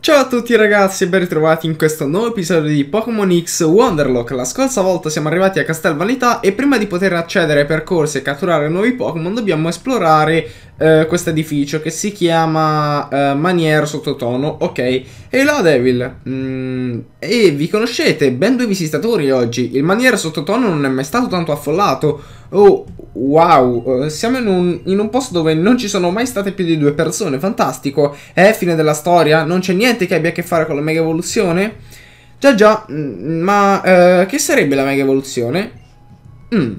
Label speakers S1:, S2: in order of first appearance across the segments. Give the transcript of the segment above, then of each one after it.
S1: Ciao a tutti ragazzi e ben ritrovati in questo nuovo episodio di Pokémon X Wonderlock. La scorsa volta siamo arrivati a Castel Vanità e prima di poter accedere ai percorsi e catturare nuovi Pokémon dobbiamo esplorare eh, questo edificio che si chiama eh, Maniero Sottotono, ok? E là Devil, mm, e vi conoscete, ben due visitatori oggi. Il Maniero Sottotono non è mai stato tanto affollato Oh, wow, eh, siamo in un, in un, posto dove non ci sono mai state più di due persone, fantastico. È fine della storia, non c'è niente che abbia a che fare con la mega evoluzione. Già già, mm, ma eh, che sarebbe la mega evoluzione? Mm.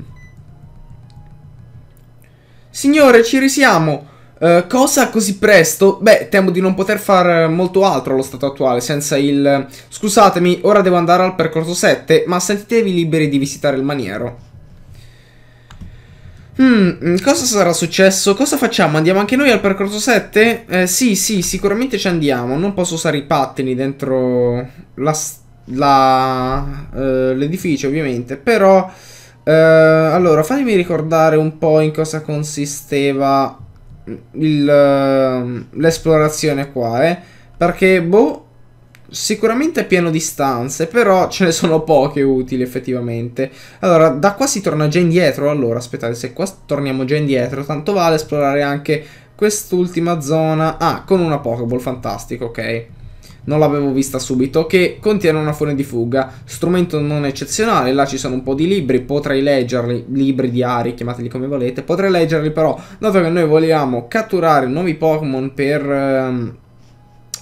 S1: Signore, ci risiamo. Uh, cosa così presto? Beh, temo di non poter fare molto altro allo stato attuale senza il... Scusatemi, ora devo andare al percorso 7, ma sentitevi liberi di visitare il maniero. Hmm, cosa sarà successo? Cosa facciamo? Andiamo anche noi al percorso 7? Eh, sì, sì, sicuramente ci andiamo. Non posso usare i pattini dentro eh, l'edificio, ovviamente. Però, eh, allora, fatemi ricordare un po' in cosa consisteva ehm, l'esplorazione qua, eh. Perché, boh, Sicuramente è pieno di stanze, però ce ne sono poche utili effettivamente. Allora, da qua si torna già indietro. Allora, aspettate, se qua torniamo già indietro, tanto vale esplorare anche quest'ultima zona. Ah, con una Pokéball, fantastico, ok. Non l'avevo vista subito, che contiene una fune di fuga, strumento non eccezionale, là ci sono un po' di libri, potrei leggerli, libri diari, chiamateli come volete, potrei leggerli però, dato che noi vogliamo catturare nuovi Pokémon per... Ehm,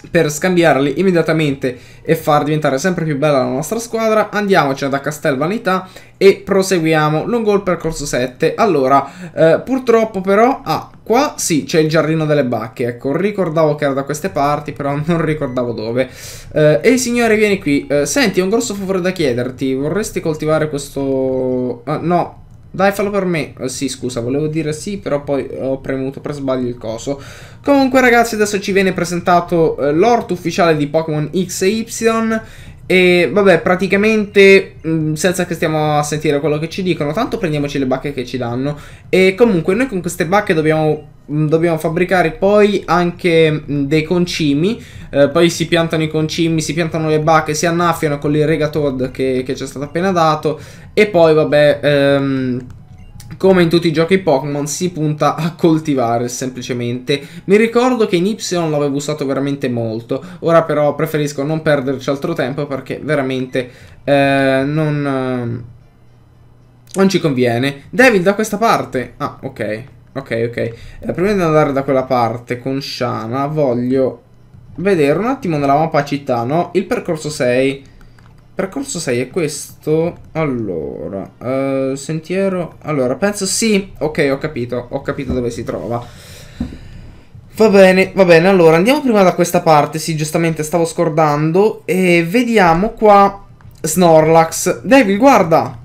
S1: per scambiarli immediatamente e far diventare sempre più bella la nostra squadra. andiamoci da Castel Vanità e proseguiamo lungo il percorso 7. Allora, eh, purtroppo però... Ah, qua sì, c'è il giardino delle bacche, ecco, ricordavo che era da queste parti, però non ricordavo dove. Eh, Ehi signore, vieni qui. Eh, senti, ho un grosso favore da chiederti, vorresti coltivare questo... Ah, no, dai, fallo per me. Eh, sì, scusa, volevo dire sì, però poi ho premuto per sbaglio il coso. Comunque, ragazzi, adesso ci viene presentato eh, l'ort ufficiale di Pokémon X e Y. E vabbè, praticamente mh, mm, senza che stiamo a sentire quello che ci dicono, tanto prendiamoci le bacche che ci danno. E comunque noi con queste bacche dobbiamo Mm, dobbiamo fabbricare poi anche mm, dei concimi eh, poi si piantano i concimi, si piantano le bacche, si annaffiano con l'irrigatod che ci è stato appena dato e poi vabbè ehm, come in tutti i giochi Pokémon si punta a coltivare semplicemente. Mi ricordo che in Y l'avevo usato veramente molto, ora però preferisco non perderci altro tempo perché veramente eh, non, eh, non ci conviene. David da questa parte! Ah, ok. Ok, ok. Eh, prima di andare da quella parte con Shana, voglio vedere un attimo nella mappa città, no? Il percorso 6. Percorso 6 è questo. Allora, eh, sentiero. Allora, penso sì. Ok, ho capito. Ho capito dove si trova. Va bene, va bene. Allora, andiamo prima da questa parte. Sì, giustamente stavo scordando. E vediamo qua Snorlax. Devil, guarda.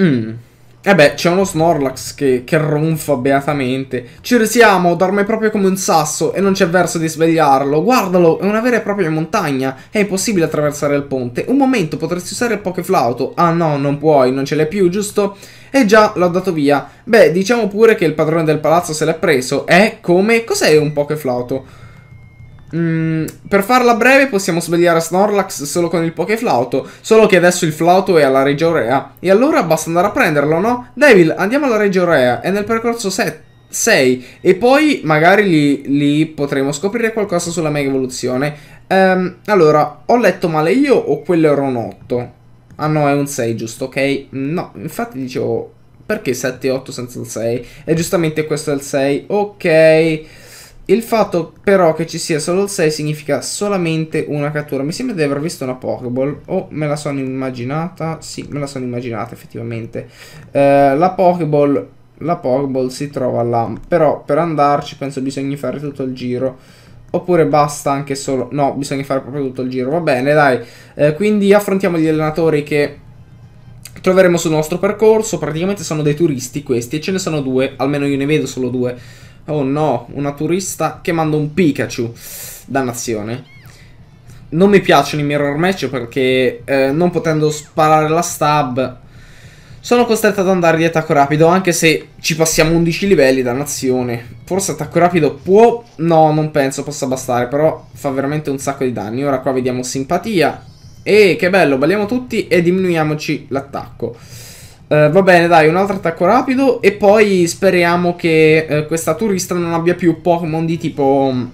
S1: Mmm. E eh beh, c'è uno Snorlax che, che ronfa beatamente. Ci risiamo, dorme proprio come un sasso e non c'è verso di svegliarlo. Guardalo, è una vera e propria montagna. È impossibile attraversare il ponte. Un momento, potresti usare il Pokeflauto. Ah no, non puoi, non ce l'hai più, giusto? E eh già, l'ho dato via. Beh, diciamo pure che il padrone del palazzo se l'è preso. È eh, come... Cos'è un Pokeflauto? Mm, per farla breve possiamo svegliare Snorlax solo con il Pokéflauto, solo che adesso il flauto è alla Regia Orea. E allora basta andare a prenderlo, no? Devil, andiamo alla Regia Orea, è nel percorso 6 e poi magari lì, lì, potremo scoprire qualcosa sulla mega evoluzione. Um, allora, ho letto male io o quello era un 8? Ah no, è un 6 giusto, ok? No, infatti dicevo perché 7 e 8 senza il 6? E giustamente questo è il 6, ok. Il fatto però che ci sia solo il 6 significa solamente una cattura. Mi sembra di aver visto una Pokéball. O oh, me la sono immaginata. Sì, me la sono immaginata effettivamente. Eh, la Pokéball... La Pokéball si trova là. Però per andarci penso bisogna fare tutto il giro. Oppure basta anche solo... No, bisogna fare proprio tutto il giro. Va bene, dai. Eh, quindi affrontiamo gli allenatori che troveremo sul nostro percorso. Praticamente sono dei turisti questi. E ce ne sono due. Almeno io ne vedo solo due Oh no, una turista che manda un Pikachu. Dannazione. Non mi piacciono i mirror match perché eh, non potendo sparare la stab sono costretto ad andare di attacco rapido anche se ci passiamo 11 livelli dannazione. Forse attacco rapido può... No, non penso possa bastare però fa veramente un sacco di danni. Ora qua vediamo simpatia. E che bello, balliamo tutti e diminuiamoci l'attacco. Uh, va bene, dai, un altro attacco rapido. E poi speriamo che uh, questa turista non abbia più Pokémon di tipo mm,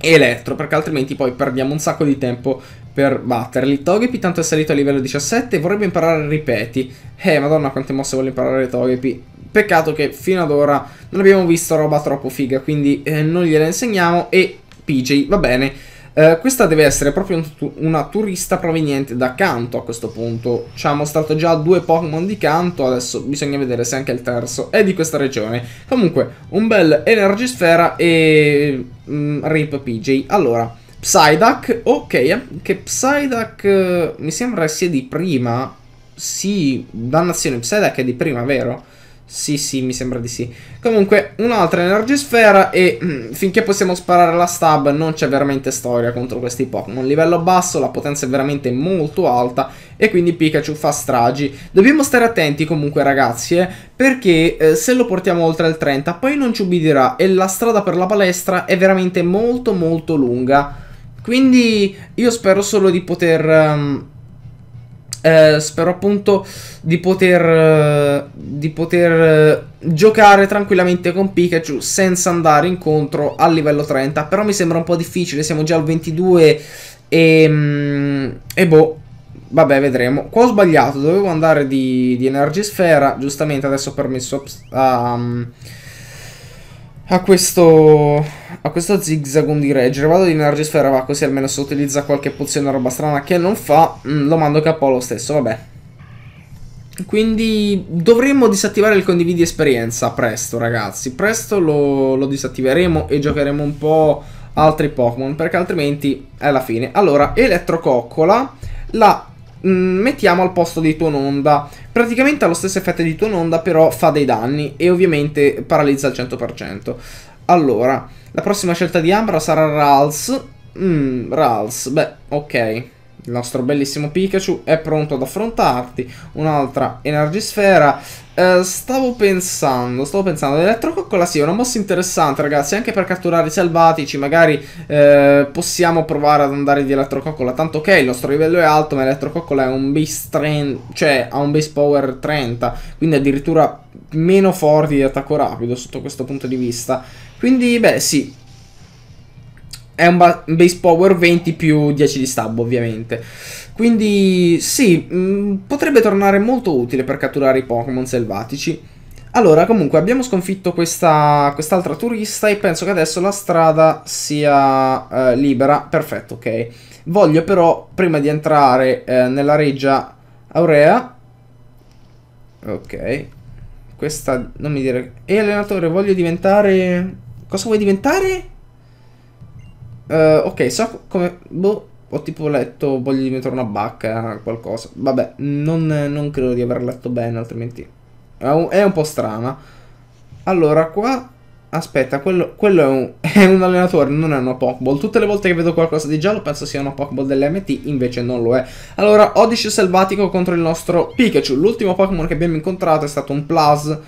S1: elettro, perché altrimenti poi perdiamo un sacco di tempo per batterli. Togepi tanto è salito a livello 17, vorrebbe imparare ripeti. Eh, madonna quante mosse vuole imparare Togepi. Peccato che fino ad ora non abbiamo visto roba troppo figa, quindi eh, non gliela insegniamo. E PJ, va bene. Eh, questa deve essere proprio una turista proveniente da Kanto a questo punto. Ci ha mostrato già due Pokémon di Kanto, adesso bisogna vedere se anche il terzo è di questa regione. Comunque, un bel Energisfera e... Mm, Rip PJ. Allora, Psyduck, ok, eh, che Psyduck eh, mi sembra sia di prima. Sì, dannazione, Psyduck è di prima, vero? Sì, sì, mi sembra di sì. Comunque, un'altra energisfera e mm, finché possiamo sparare la stab non c'è veramente storia contro questi Pokémon. Livello basso, la potenza è veramente molto alta e quindi Pikachu fa stragi. Dobbiamo stare attenti comunque ragazzi, eh, perché eh, se lo portiamo oltre il 30 poi non ci ubbidirà e la strada per la palestra è veramente molto molto lunga. Quindi io spero solo di poter... Um, eh, spero appunto di poter, eh, di poter eh, giocare tranquillamente con Pikachu senza andare incontro al livello 30. Però mi sembra un po' difficile, siamo già al 22 e, mm, e boh, Vabbè, vedremo. Qua ho sbagliato, dovevo andare di, di Energisfera. Giustamente adesso ho permesso a, a, mm, a questo, a questo zigzagum di Reggere. Vado di Energy Sfera va così almeno se utilizza qualche pozione o roba strana che non fa, mm, lo mando capo lo stesso, vabbè. Quindi dovremmo disattivare il condividi esperienza presto ragazzi, presto lo, lo disattiveremo e giocheremo un po' altri Pokémon perché altrimenti è la fine. Allora, Elettrococcola, la Mm, mettiamo al posto di tuon onda. Praticamente ha lo stesso effetto di tuon onda, però fa dei danni e ovviamente paralizza al 100%. Allora, la prossima scelta di Ambra sarà Rals. Mm, Rals, beh, ok il nostro bellissimo Pikachu è pronto ad affrontarti, un'altra Energisfera. Eh, stavo pensando, stavo pensando, l'elettrococcola sì, è una mossa interessante ragazzi, anche per catturare i selvatici, magari eh, possiamo provare ad andare di elettrococcola, tanto ok, il nostro livello è alto, ma l'elettrococcola è un base 30, cioè ha un base power 30, quindi addirittura meno forti di attacco rapido sotto questo punto di vista. Quindi, beh, sì, è un, base power 20 più 10 di stab ovviamente. Quindi sì, mh, mm, potrebbe tornare molto utile per catturare i Pokémon selvatici. Allora, comunque, abbiamo sconfitto questa, quest'altra turista e penso che adesso la strada sia eh, libera. Perfetto, ok. Voglio però, prima di entrare eh, nella reggia aurea... Ok. Questa, non mi dire... E eh, allenatore, voglio diventare... Cosa vuoi diventare? Uh, ok, so come... Boh, ho tipo letto voglio diventare una bacca, qualcosa. Vabbè, non, non credo di aver letto bene, altrimenti... È un, è un po' strana. Allora, qua... Aspetta, quello, quello è, un, è, un, allenatore, non è una Pokéball. Tutte le volte che vedo qualcosa di giallo penso sia una Pokéball dell'MT, invece non lo è. Allora, Odish selvatico contro il nostro Pikachu. L'ultimo Pokémon che abbiamo incontrato è stato un Plus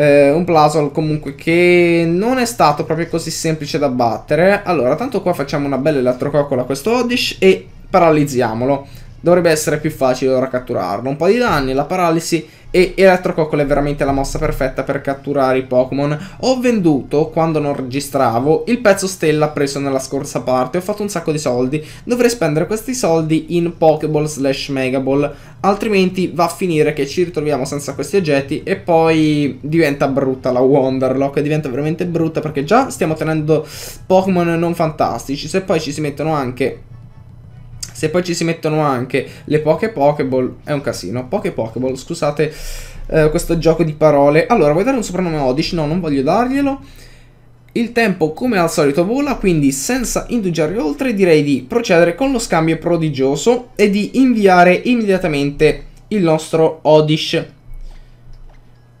S1: eh, un Blasol comunque che non è stato proprio così semplice da battere. Allora, tanto qua facciamo una bella elettrococcola a questo Oddish e paralizziamolo. Dovrebbe essere più facile ora catturarlo. Un po' di danni, la paralisi e Electrococcola è veramente la mossa perfetta per catturare i Pokémon. Ho venduto, quando non registravo, il pezzo stella preso nella scorsa parte, ho fatto un sacco di soldi, dovrei spendere questi soldi in Pokéball slash Megaball, altrimenti va a finire che ci ritroviamo senza questi oggetti e poi diventa brutta la Wonderlock, diventa veramente brutta perché già stiamo tenendo Pokémon non fantastici, se poi ci si mettono anche se poi ci si mettono anche le poche Pokéball, è un casino. Poche Pokéball, scusate eh, questo gioco di parole. Allora, vuoi dare un soprannome a Odish? No, non voglio darglielo. Il tempo come al solito vola, quindi senza indugiare oltre direi di procedere con lo scambio prodigioso e di inviare immediatamente il nostro Odish.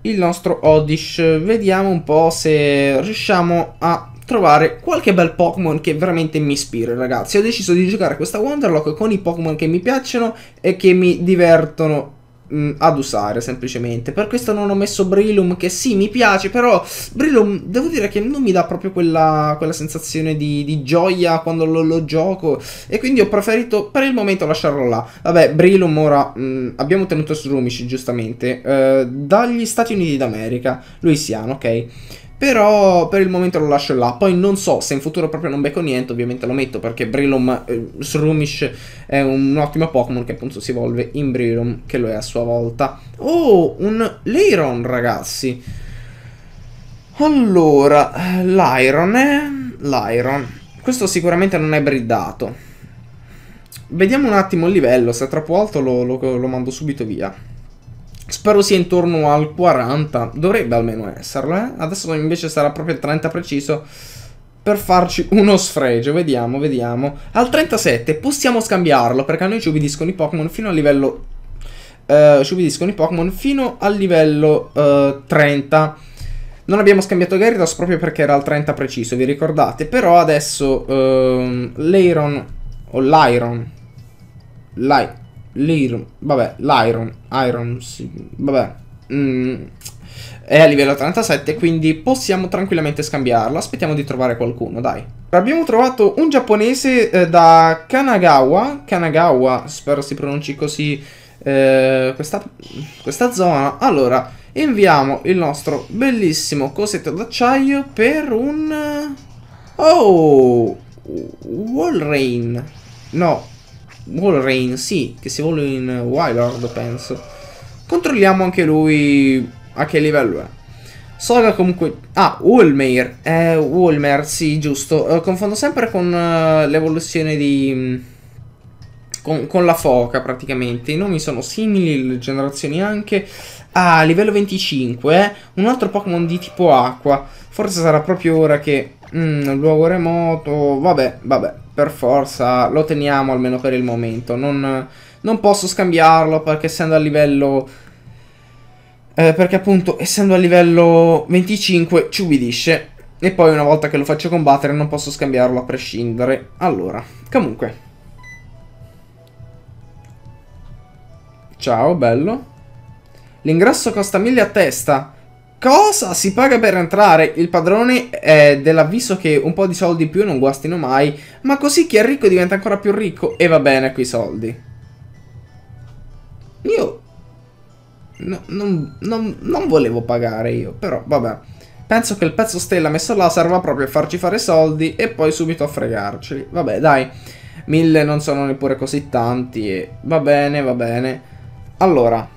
S1: Il nostro Odish, vediamo un po' se riusciamo a trovare qualche bel Pokémon che veramente mi ispira, ragazzi. Ho deciso di giocare questa Wonderlock con i Pokémon che mi piacciono e che mi divertono mh, mm, ad usare semplicemente per questo non ho messo Brillum che sì mi piace però Brillum devo dire che non mi dà proprio quella, quella sensazione di, di, gioia quando lo, lo, gioco e quindi ho preferito per il momento lasciarlo là vabbè Brillum ora mh, mm, abbiamo tenuto su giustamente eh, dagli Stati Uniti d'America lui siano ok però per il momento lo lascio là. Poi non so se in futuro proprio non becco niente, ovviamente lo metto perché Brilom eh, Srumish è un ottimo Pokémon che appunto si evolve in Brilom, che lo è a sua volta. Oh, un Leiron, ragazzi. Allora, l'Iron è... L'Iron. Questo sicuramente non è bridato. Vediamo un attimo il livello, se è troppo alto lo, lo, lo mando subito via spero sia intorno al 40, dovrebbe almeno esserlo, eh? Adesso invece sarà proprio il 30 preciso per farci uno sfregio, vediamo, vediamo. Al 37 possiamo scambiarlo perché a noi ci obbediscono eh, i Pokémon fino al livello... Eh, ci obbediscono i Pokémon fino al livello eh, 30. Non abbiamo scambiato Gyarados proprio perché era al 30 preciso, vi ricordate? Però adesso ehm, l'Aeron o l'Iron... L'Iron L'iron, vabbè, l'iron, iron, sì, vabbè. Mm. È a livello 37, quindi possiamo tranquillamente scambiarla. Aspettiamo di trovare qualcuno, dai. Abbiamo trovato un giapponese eh, da Kanagawa. Kanagawa, spero si pronunci così eh, questa, questa zona. Allora, inviamo il nostro bellissimo cosetto d'acciaio per un... Oh! Wallrain. No, Wolverine, sì, che si evolve in Wylord, penso. Controlliamo anche lui a che livello è. Soga comunque... Ah, Ulmer. Eh, Ulmer, sì, giusto. Eh, confondo sempre con eh, l'evoluzione di... Mm, con, con, la foca, praticamente. I nomi sono simili, le generazioni anche. Ah, livello 25, eh, Un altro Pokémon di tipo acqua. Forse sarà proprio ora che... Mm, luogo remoto... Vabbè, vabbè per forza lo teniamo almeno per il momento. Non, non posso scambiarlo perché essendo a livello... Eh, perché appunto essendo a livello 25 ci ubbidisce. E poi una volta che lo faccio combattere non posso scambiarlo a prescindere. Allora, comunque. Ciao, bello. L'ingresso costa 1000 a testa. Cosa si paga per entrare? Il padrone è dell'avviso che un po' di soldi in più non guastino mai, ma così chi è ricco diventa ancora più ricco e va bene quei soldi. Io... No, non, non, non volevo pagare io, però vabbè. Penso che il pezzo stella messo là serva proprio a farci fare soldi e poi subito a fregarceli. Vabbè, dai. Mille non sono neppure così tanti e... Va bene, va bene. Allora...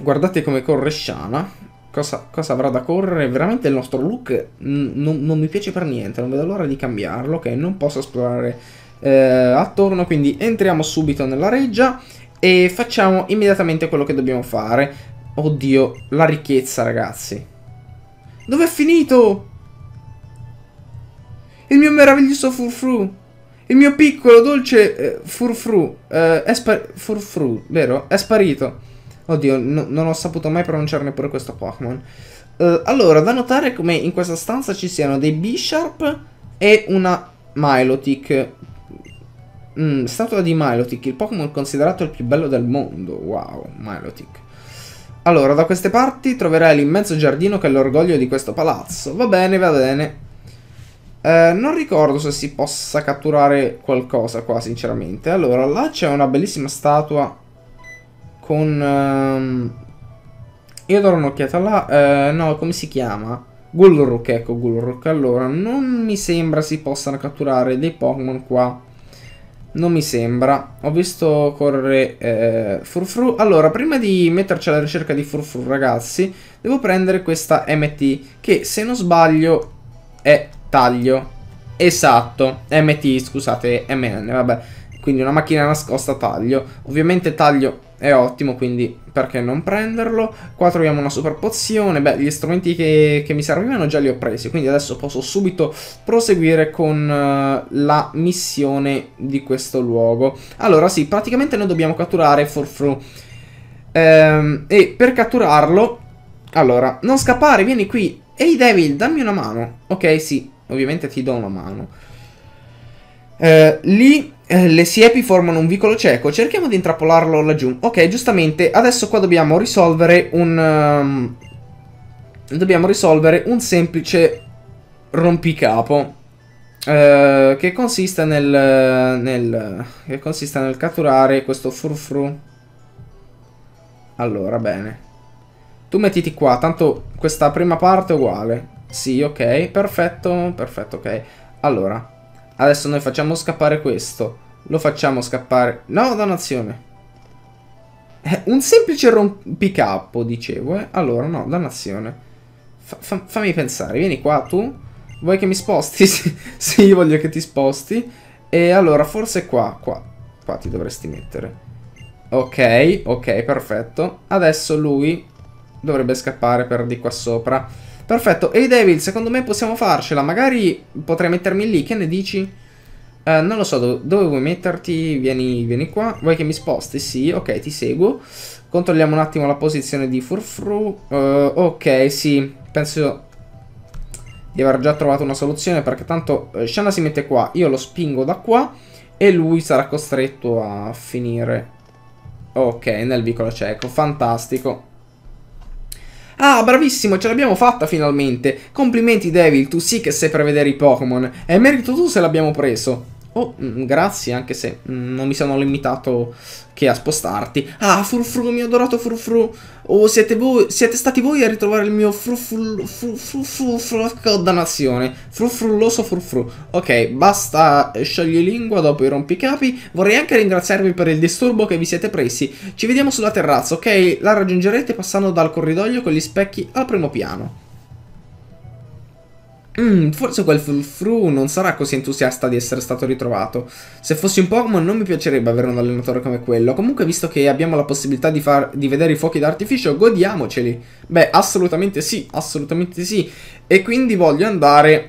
S1: Guardate come corre Shana cosa, cosa, avrà da correre. Veramente il nostro look non, non, mi piace per niente, non vedo l'ora di cambiarlo, ok? Non posso esplorare eh, attorno, quindi entriamo subito nella reggia e facciamo immediatamente quello che dobbiamo fare. Oddio, la ricchezza, ragazzi. Dove è finito? Il mio meraviglioso furfru. Il mio piccolo, dolce eh, furfru. Eh, è, spa furfru vero? È sparito. Oddio, no, non ho saputo mai pronunciare neppure questo Pokémon. Uh, allora, da notare come in questa stanza ci siano dei Bisharp e una Milotic. Mm, statua di Milotic, il Pokémon considerato il più bello del mondo. Wow, Milotic. Allora, da queste parti troverai l'immenso giardino che è l'orgoglio di questo palazzo. Va bene, va bene. Eh, non ricordo se si possa catturare qualcosa qua, sinceramente. Allora, là c'è una bellissima statua con... Ehm... Io darò un'occhiata là. Eh, no, come si chiama? Gulrook, ecco Gulrook. Allora, non mi sembra si possano catturare dei Pokémon qua. Non mi sembra. Ho visto correre eh, Furfru. Allora, prima di metterci alla ricerca di Furfru, ragazzi, devo prendere questa MT, che se non sbaglio è taglio. Esatto, MT, scusate, MN, vabbè. Quindi una macchina nascosta taglio. Ovviamente taglio è ottimo, quindi perché non prenderlo? Qua troviamo una super pozione, beh gli strumenti che, che mi servivano già li ho presi, quindi adesso posso subito proseguire con uh, la missione di questo luogo. Allora sì, praticamente noi dobbiamo catturare Forfru ehm, e per catturarlo, allora, non scappare, vieni qui, ehi hey Devil, dammi una mano, ok sì, ovviamente ti do una mano. Eh, lì eh, le siepi formano un vicolo cieco, cerchiamo di intrappolarlo laggiù. Ok, giustamente, adesso qua dobbiamo risolvere un... Um, dobbiamo risolvere un semplice rompicapo. Eh, che consiste nel, nel... che consiste nel catturare questo frufru. Allora, bene. Tu mettiti qua, tanto questa prima parte è uguale. Sì, ok, perfetto, perfetto, ok. Allora, Adesso noi facciamo scappare questo. Lo facciamo scappare... No, dannazione. Eh, un semplice rompicapo, dicevo, eh. Allora, no, dannazione. Fa, fa, fammi pensare. Vieni qua, tu. Vuoi che mi sposti? sì, voglio che ti sposti. E allora, forse qua, qua. Qua ti dovresti mettere. Ok, ok, perfetto. Adesso lui dovrebbe scappare per di qua sopra. Perfetto, e i Devil, secondo me possiamo farcela. Magari potrei mettermi lì, che ne dici? Eh, non lo so, do dove vuoi metterti? Vieni, vieni qua. Vuoi che mi sposti? Sì, ok, ti seguo. Controlliamo un attimo la posizione di Furfru. Uh, ok, sì, penso di aver già trovato una soluzione perché tanto eh, Shanna si mette qua, io lo spingo da qua e lui sarà costretto a finire. Ok, nel vicolo cieco, fantastico. Ah, bravissimo, ce l'abbiamo fatta finalmente. Complimenti Devil, tu sì che sai prevedere i Pokémon. È merito tu se l'abbiamo preso. Oh, mm, grazie, anche se mm, non mi sono limitato che a spostarti. Ah, Frufru, mio adorato Frufru. Oh, siete, voi, siete stati voi a ritrovare il mio Frufru... Frufru... Dannazione. Frufrulloso Frufru. Ok, basta eh, lingua dopo i rompicapi. Vorrei anche ringraziarvi per il disturbo che vi siete presi. Ci vediamo sulla terrazza, ok? La raggiungerete passando dal corridoio con gli specchi al primo piano. Mm, forse quel Fulfru non sarà così entusiasta di essere stato ritrovato. Se fossi un Pokémon non mi piacerebbe avere un allenatore come quello. Comunque, visto che abbiamo la possibilità di, far, di vedere i fuochi d'artificio, godiamoceli. Beh, assolutamente sì, assolutamente sì. E quindi voglio andare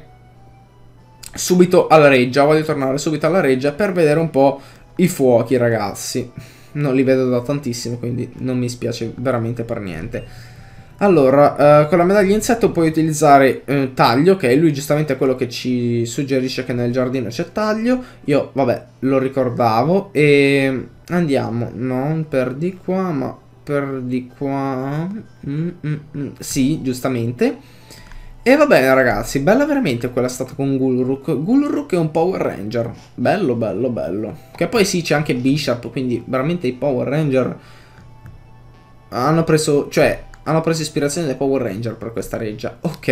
S1: subito alla reggia. Voglio tornare subito alla reggia per vedere un po' i fuochi, ragazzi. Non li vedo da tantissimo, quindi non mi spiace veramente per niente. Allora, eh, con la medaglia insetto puoi utilizzare eh, taglio, che okay? lui giustamente è quello che ci suggerisce che nel giardino c'è taglio. Io, vabbè, lo ricordavo. E andiamo, non per di qua, ma per di qua. Mm, mm, mm. Sì, giustamente. E va bene ragazzi, bella veramente quella stata con Gulruk. Gulruk è un Power Ranger. Bello, bello, bello. Che poi sì, c'è anche Bishop, quindi veramente i Power Ranger hanno preso... Cioè, hanno preso ispirazione dai Power Ranger per questa reggia. Ok,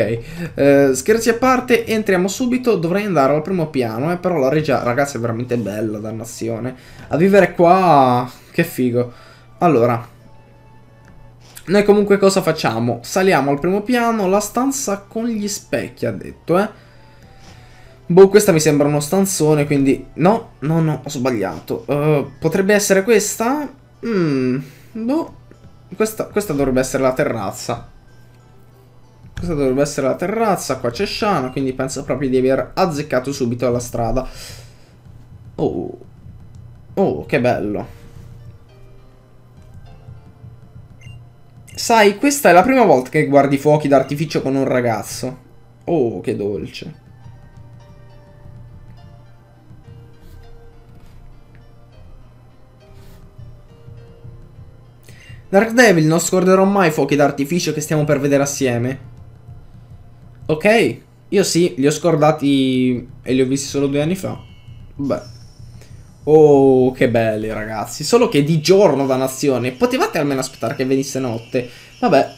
S1: eh, scherzi a parte, entriamo subito, dovrei andare al primo piano, eh, però la reggia, ragazzi, è veramente bella, dannazione. A vivere qua, che figo. Allora, noi comunque cosa facciamo? Saliamo al primo piano, la stanza con gli specchi, ha detto, eh. Boh, questa mi sembra uno stanzone, quindi... No, no, no, ho sbagliato. Uh, potrebbe essere questa? Mmm, boh. Questa, questa dovrebbe essere la terrazza. Questa dovrebbe essere la terrazza, qua c'è Shana, quindi penso proprio di aver azzeccato subito la strada. Oh, oh che bello. Sai, questa è la prima volta che guardi fuochi d'artificio con un ragazzo. Oh, che dolce. Dark Devil, non scorderò mai fuochi d'artificio che stiamo per vedere assieme. Ok, io sì, li ho scordati e li ho visti solo due anni fa. Beh. Oh, che belli ragazzi. Solo che di giorno da nazione. Potevate almeno aspettare che venisse notte. Vabbè.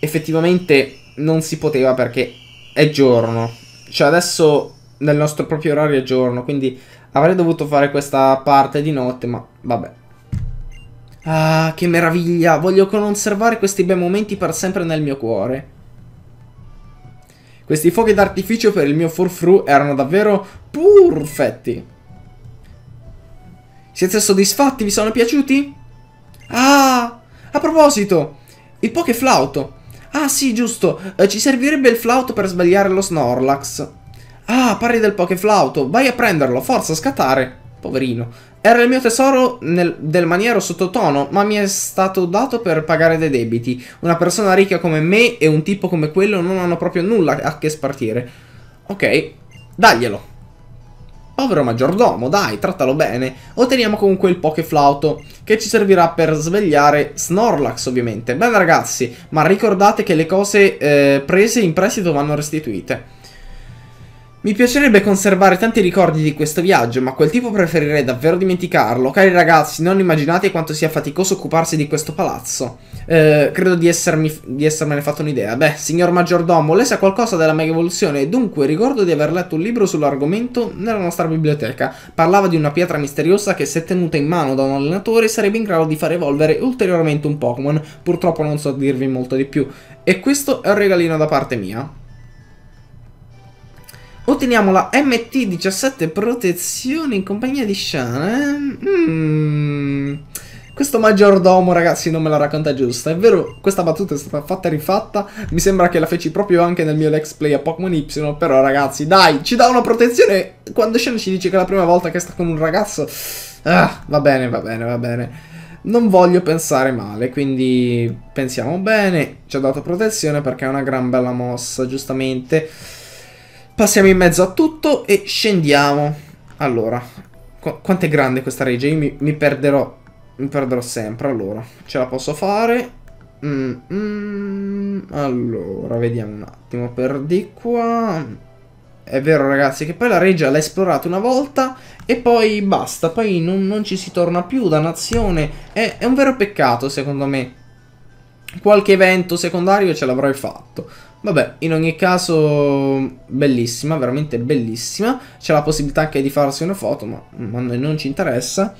S1: Effettivamente non si poteva perché è giorno. Cioè adesso nel nostro proprio orario è giorno. Quindi avrei dovuto fare questa parte di notte, ma vabbè. Ah, che meraviglia! Voglio conservare questi bei momenti per sempre nel mio cuore. Questi fuochi d'artificio per il mio forfru erano davvero perfetti. Siete soddisfatti? Vi sono piaciuti? Ah! A proposito! Il poche flauto! Ah sì, giusto! Eh, ci servirebbe il flauto per sbagliare lo Snorlax. Ah, parli del poche flauto! Vai a prenderlo, forza, scattare! Poverino. Era il mio tesoro nel, del maniero sottotono, ma mi è stato dato per pagare dei debiti. Una persona ricca come me e un tipo come quello non hanno proprio nulla a che spartire. Ok, daglielo. Povero maggiordomo, dai, trattalo bene. Otteniamo comunque il poche che ci servirà per svegliare Snorlax, ovviamente. Bene ragazzi, ma ricordate che le cose eh, prese in prestito vanno restituite. Mi piacerebbe conservare tanti ricordi di questo viaggio, ma quel tipo preferirei davvero dimenticarlo. Cari ragazzi, non immaginate quanto sia faticoso occuparsi di questo palazzo. Eh, credo di, essermi, di essermene fatto un'idea. Beh, signor maggiordomo, lei sa qualcosa della mega evoluzione e dunque ricordo di aver letto un libro sull'argomento nella nostra biblioteca. Parlava di una pietra misteriosa che se tenuta in mano da un allenatore sarebbe in grado di far evolvere ulteriormente un Pokémon. Purtroppo non so dirvi molto di più. E questo è un regalino da parte mia. Otteniamo la MT-17 protezione in compagnia di Shan. Eh? Mm. Questo maggiordomo, ragazzi, non me la racconta giusta. È vero, questa battuta è stata fatta e rifatta. Mi sembra che la feci proprio anche nel mio Let's Play a Pokémon Y. Però, ragazzi, dai, ci dà una protezione. Quando Shan ci dice che è la prima volta che sta con un ragazzo... Ah, va bene, va bene, va bene non voglio pensare male, quindi pensiamo bene, ci ha dato protezione perché è una gran bella mossa, giustamente. Passiamo in mezzo a tutto e scendiamo. Allora, qu quanto è grande questa regia? Io mi, mi, perderò, mi perderò sempre. Allora, ce la posso fare. Mm, mm, allora, vediamo un attimo per di qua. È vero ragazzi che poi la reggia l'ha esplorata una volta e poi basta, poi non, non ci si torna più, dannazione. È, è un vero peccato secondo me. Qualche evento secondario ce l'avrei fatto. Vabbè, in ogni caso bellissima, veramente bellissima. C'è la possibilità anche di farsi una foto, ma, ma a noi non ci interessa.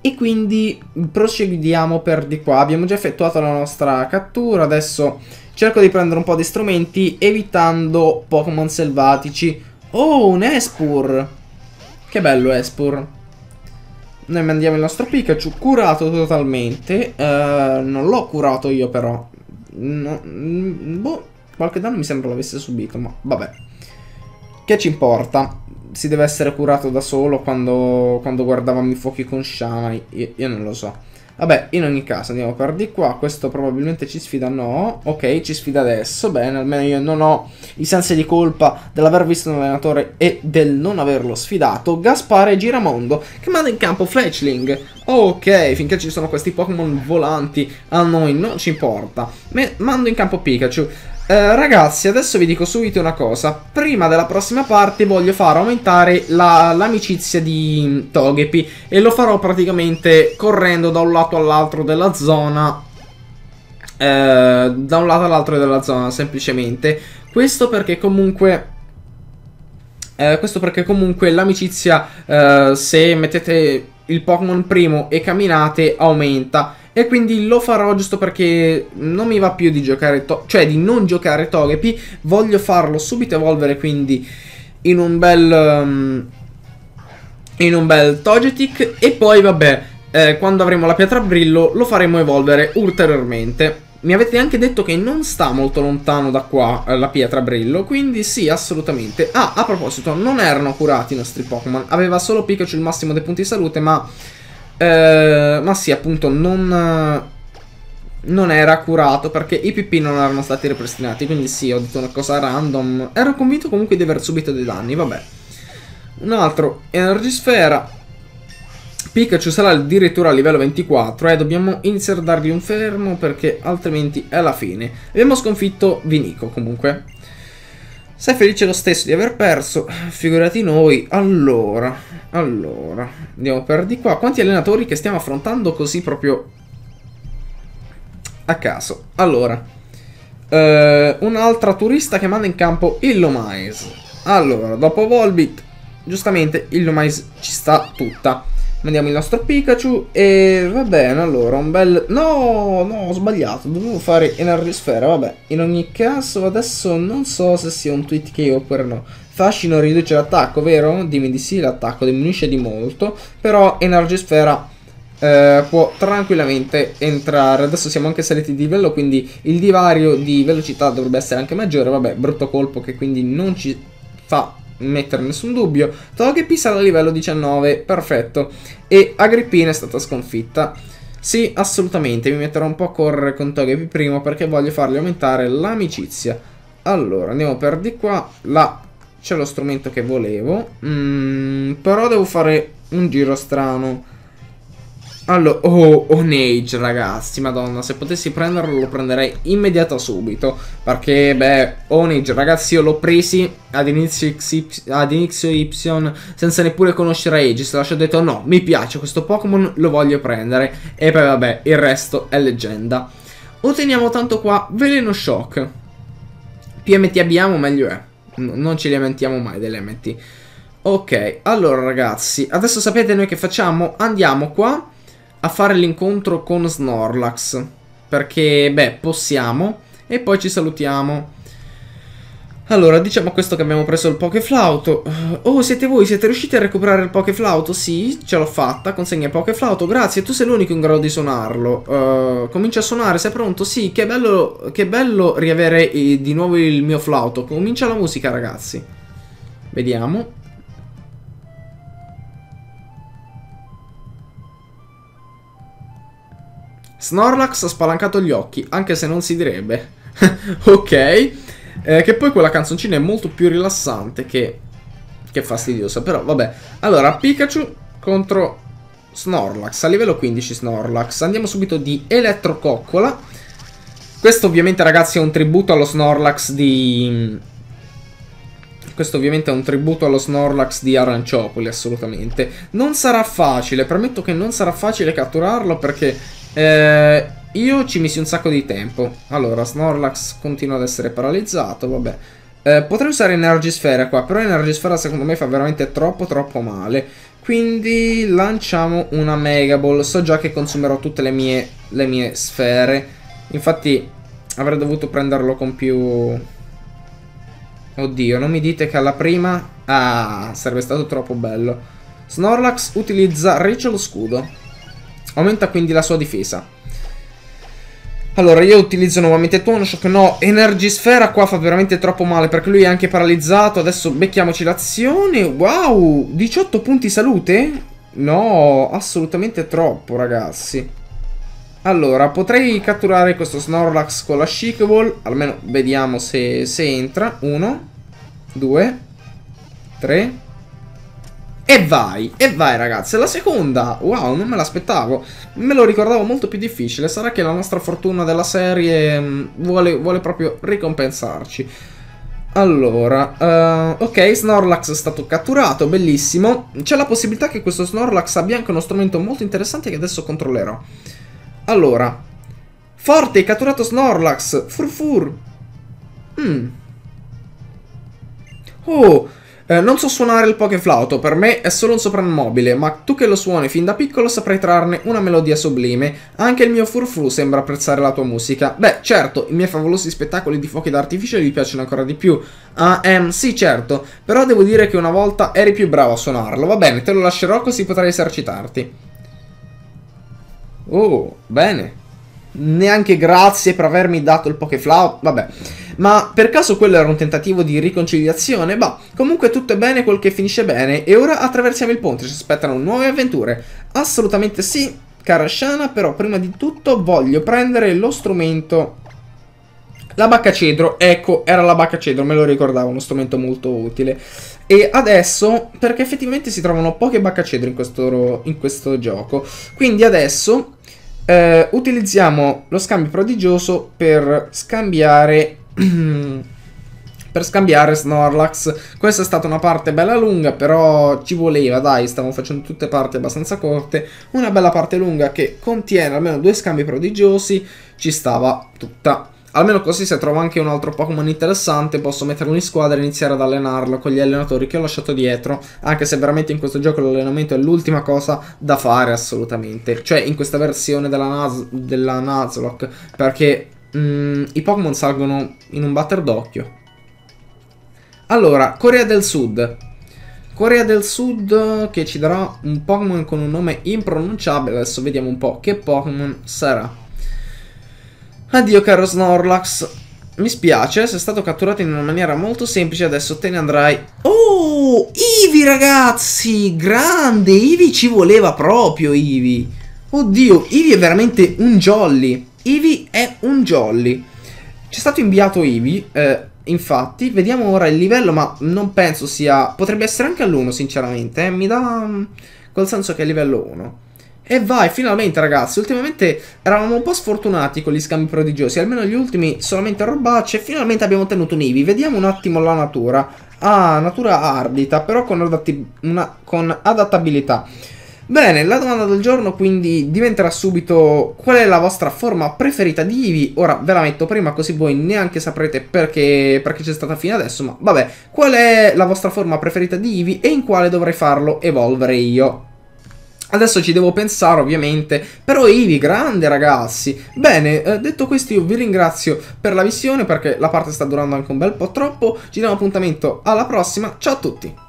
S1: E quindi proseguiamo per di qua. Abbiamo già effettuato la nostra cattura, adesso cerco di prendere un po' di strumenti evitando Pokémon selvatici. Oh, un Espur! Che bello Espur! Noi mandiamo il nostro Pikachu curato totalmente. Uh, non l'ho curato io però. No, mm, boh, Qualche danno mi sembra l'avesse subito, ma vabbè. Che ci importa? Si deve essere curato da solo quando, quando guardavamo i fuochi con Shamai. io, io non lo so. Vabbè, in ogni caso andiamo per di qua, questo probabilmente ci sfida, no, ok, ci sfida adesso, bene, almeno io non ho i sensi di colpa dell'aver visto un allenatore e del non averlo sfidato, Gaspare Giramondo, che manda in campo Fletchling, ok, finché ci sono questi Pokémon volanti, a noi non ci importa, Me mando in campo Pikachu, eh, ragazzi, adesso vi dico subito una cosa. Prima della prossima parte voglio far aumentare l'amicizia la, di Togepi e lo farò praticamente correndo da un lato all'altro della zona. Eh, da un lato all'altro della zona, semplicemente. Questo perché comunque... Eh, questo perché comunque l'amicizia, eh, se mettete il Pokémon primo e camminate, aumenta. E quindi lo farò giusto perché non mi va più di giocare, cioè di non giocare Togepi, voglio farlo subito evolvere quindi in un bel... Um, in un bel Togetic e poi vabbè, eh, quando avremo la pietra brillo lo faremo evolvere ulteriormente. Mi avete anche detto che non sta molto lontano da qua eh, la pietra brillo, quindi sì, assolutamente. Ah, a proposito, non erano curati i nostri Pokémon, aveva solo Pikachu il massimo dei punti di salute, ma eh, ma sì, appunto, non, non era curato perché i PP non erano stati ripristinati. Quindi sì, ho detto una cosa random. Ero convinto comunque di aver subito dei danni, vabbè. Un altro, Energisfera. Pikachu sarà addirittura a livello 24 e eh, dobbiamo iniziare a dargli un fermo perché altrimenti è la fine. Abbiamo sconfitto Vinico comunque. Sei felice lo stesso di aver perso? Figurati noi. Allora... Allora, andiamo per di qua. Quanti allenatori che stiamo affrontando così proprio a caso? Allora, eh, un'altra turista che manda in campo Illomais. Allora, dopo Volbit, giustamente Illomais ci sta tutta. Mandiamo il nostro Pikachu e va bene, allora, un bel... No, no, ho sbagliato, dovevo fare Energy Sfera, vabbè. In ogni caso, adesso non so se sia un tweet che io oppure no. Fascino riduce l'attacco, vero? Dimmi di sì, l'attacco diminuisce di molto. Però Energisfera eh, può tranquillamente entrare. Adesso siamo anche saliti di livello, quindi il divario di velocità dovrebbe essere anche maggiore. Vabbè, brutto colpo che quindi non ci fa mettere nessun dubbio. Togepi sarà a livello 19, perfetto. E Agrippina è stata sconfitta. Sì, assolutamente, mi metterò un po' a correre con Togepi prima perché voglio fargli aumentare l'amicizia. Allora, andiamo per di qua. La c'è lo strumento che volevo. Mm, però devo fare un giro strano. Allora, oh, Onage, ragazzi, madonna, se potessi prenderlo lo prenderei immediato subito, perché, beh, Onage, ragazzi, io l'ho presi ad inizio, XY, ad inizio Y senza neppure conoscere Aegis, lascio detto, no, mi piace questo Pokémon, lo voglio prendere, e poi, vabbè, il resto è leggenda. Otteniamo tanto qua Veleno Shock. PMT abbiamo, meglio è non ci lamentiamo mai degli MT. Ok, allora ragazzi, adesso sapete noi che facciamo? Andiamo qua a fare l'incontro con Snorlax. Perché, beh, possiamo. E poi ci salutiamo. Allora, diciamo a questo che abbiamo preso il Pokeflauto. Eh, oh, siete voi, siete riusciti a recuperare il Pokeflauto? Sì, ce l'ho fatta, consegna il Pokeflauto, grazie, tu sei l'unico in grado di suonarlo. Uh, comincia a suonare, sei pronto? Sì, che bello, che bello riavere eh, di nuovo il mio flauto. Comincia la musica, ragazzi. Vediamo. Snorlax ha spalancato gli occhi, anche se non si direbbe. ok. Eh, che poi quella canzoncina è molto più rilassante che... Che fastidiosa, però vabbè. Allora, Pikachu contro Snorlax. A livello 15 Snorlax. Andiamo subito di Elettrococcola. Questo ovviamente, ragazzi, è un tributo allo Snorlax di... Questo ovviamente è un tributo allo Snorlax di Aranciopoli, assolutamente. Non sarà facile, premetto che non sarà facile catturarlo perché... Eh, io ci misi un sacco di tempo. Allora, Snorlax continua ad essere paralizzato, vabbè. Eh, potrei usare Energisfera qua, però Energisfera secondo me fa veramente troppo troppo male. Quindi lanciamo una Mega Ball. So già che consumerò tutte le mie, le mie sfere. Infatti avrei dovuto prenderlo con più... Oddio, non mi dite che alla prima... Ah, sarebbe stato troppo bello. Snorlax utilizza Rachel Scudo. Aumenta quindi la sua difesa. Allora, io utilizzo nuovamente Tonoshock. No, Energy Sfera qua fa veramente troppo male perché lui è anche paralizzato. Adesso becchiamoci l'azione. Wow, 18 punti salute? No, assolutamente troppo, ragazzi. Allora, potrei catturare questo Snorlax con la Chic Almeno vediamo se, se entra. 1, 2, 3, e vai, e vai ragazzi, la seconda, wow, non me l'aspettavo, me lo ricordavo molto più difficile, sarà che la nostra fortuna della serie mm, vuole, vuole, proprio ricompensarci. Allora, uh, ok, Snorlax è stato catturato, bellissimo, c'è la possibilità che questo Snorlax abbia anche uno strumento molto interessante che adesso controllerò. Allora, forte catturato Snorlax, furfur. Mm. Oh, eh, non so suonare il pokeflauto, per me è solo un soprammobile, ma tu che lo suoni fin da piccolo saprai trarne una melodia sublime. Anche il mio furfru sembra apprezzare la tua musica. Beh, certo, i miei favolosi spettacoli di fuochi d'artificio gli piacciono ancora di più. Ah, ehm, sì, certo, però devo dire che una volta eri più bravo a suonarlo. Va bene, te lo lascerò così potrai esercitarti. Oh, bene. Neanche grazie per avermi dato il pokeflauto. Vabbè. Ma per caso quello era un tentativo di riconciliazione? Bah, comunque tutto è bene quel che finisce bene e ora attraversiamo il ponte, ci aspettano nuove avventure. Assolutamente sì, cara Shana, però prima di tutto voglio prendere lo strumento... La bacca cedro, ecco, era la bacca cedro, me lo ricordavo, uno strumento molto utile. E adesso, perché effettivamente si trovano poche bacca cedro in questo, in questo gioco, quindi adesso eh, utilizziamo lo scambio prodigioso per scambiare per scambiare Snorlax. Questa è stata una parte bella lunga, però ci voleva, dai, stavo facendo tutte parti abbastanza corte. Una bella parte lunga che contiene almeno due scambi prodigiosi, ci stava tutta. Almeno così se trovo anche un altro Pokémon interessante posso metterlo in squadra e iniziare ad allenarlo con gli allenatori che ho lasciato dietro, anche se veramente in questo gioco l'allenamento è l'ultima cosa da fare assolutamente, cioè in questa versione della, Naz della Nuzlocke, perché mm, i Pokémon salgono in un batter d'occhio. Allora, Corea del Sud. Corea del Sud che ci darà un Pokémon con un nome impronunciabile, adesso vediamo un po' che Pokémon sarà. Addio caro Snorlax. Mi spiace, sei stato catturato in una maniera molto semplice, adesso te ne andrai. Oh, Ivi ragazzi, grande, Ivi ci voleva proprio, Ivi. Oddio, Ivi è veramente un jolly. Ivi è un jolly. C'è stato inviato Ivi, eh, infatti, vediamo ora il livello, ma non penso sia... Potrebbe essere anche all'1, sinceramente, eh. mi dà... Mm, col senso che è livello 1. E vai, finalmente ragazzi, ultimamente eravamo un po' sfortunati con gli scambi prodigiosi, almeno gli ultimi solamente robacce, finalmente abbiamo ottenuto un Eevee, vediamo un attimo la natura. Ah, natura ardita, però con, adatti una, con adattabilità. Bene, la domanda del giorno quindi diventerà subito qual è la vostra forma preferita di Eevee? Ora ve la metto prima così voi neanche saprete perché, perché c'è stata fino adesso, ma vabbè. Qual è la vostra forma preferita di Eevee e in quale dovrei farlo evolvere io? Adesso ci devo pensare ovviamente, però Ivi, grande ragazzi. Bene, eh, detto questo io vi ringrazio per la visione perché la parte sta durando anche un bel po' troppo. Ci diamo appuntamento alla prossima, ciao a tutti!